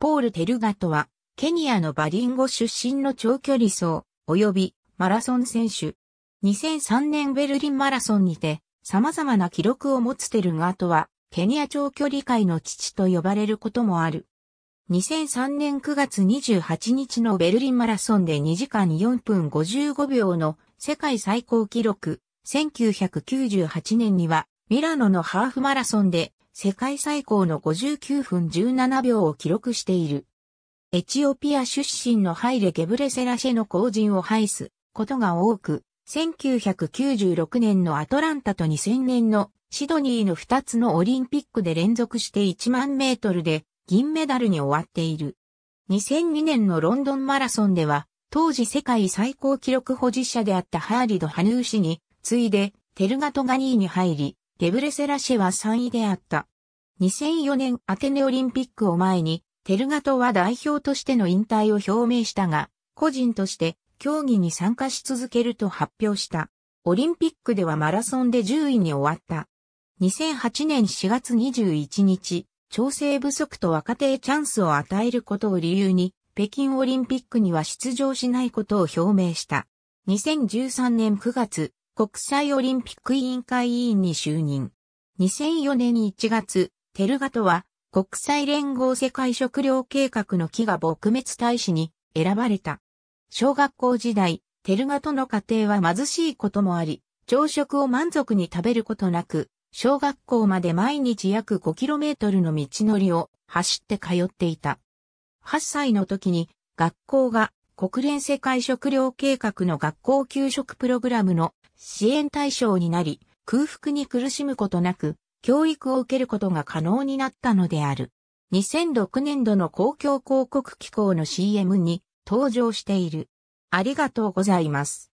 ポール・テルガトは、ケニアのバリンゴ出身の長距離走、及びマラソン選手。2003年ベルリンマラソンにて、様々な記録を持つテルガトは、ケニア長距離界の父と呼ばれることもある。2003年9月28日のベルリンマラソンで2時間4分55秒の世界最高記録、1998年にはミラノのハーフマラソンで世界最高の59分17秒を記録している。エチオピア出身のハイレ・ゲブレセラシェの後陣を排すことが多く、1996年のアトランタと2000年のシドニーの2つのオリンピックで連続して1万メートルで銀メダルに終わっている。2002年のロンドンマラソンでは、当時世界最高記録保持者であったハーリド・ハヌー氏に、次いでテルガト・ガニーに入り、デブレセラシェは3位であった。2004年アテネオリンピックを前に、テルガトは代表としての引退を表明したが、個人として競技に参加し続けると発表した。オリンピックではマラソンで10位に終わった。2008年4月21日、調整不足と若手へチャンスを与えることを理由に、北京オリンピックには出場しないことを表明した。2013年9月、国際オリンピック委員会委員に就任。2004年1月、テルガトは国際連合世界食糧計画の飢餓撲滅大使に選ばれた。小学校時代、テルガトの家庭は貧しいこともあり、朝食を満足に食べることなく、小学校まで毎日約 5km の道のりを走って通っていた。8歳の時に学校が国連世界食糧計画の学校給食プログラムの支援対象になり、空腹に苦しむことなく、教育を受けることが可能になったのである。2006年度の公共広告機構の CM に登場している。ありがとうございます。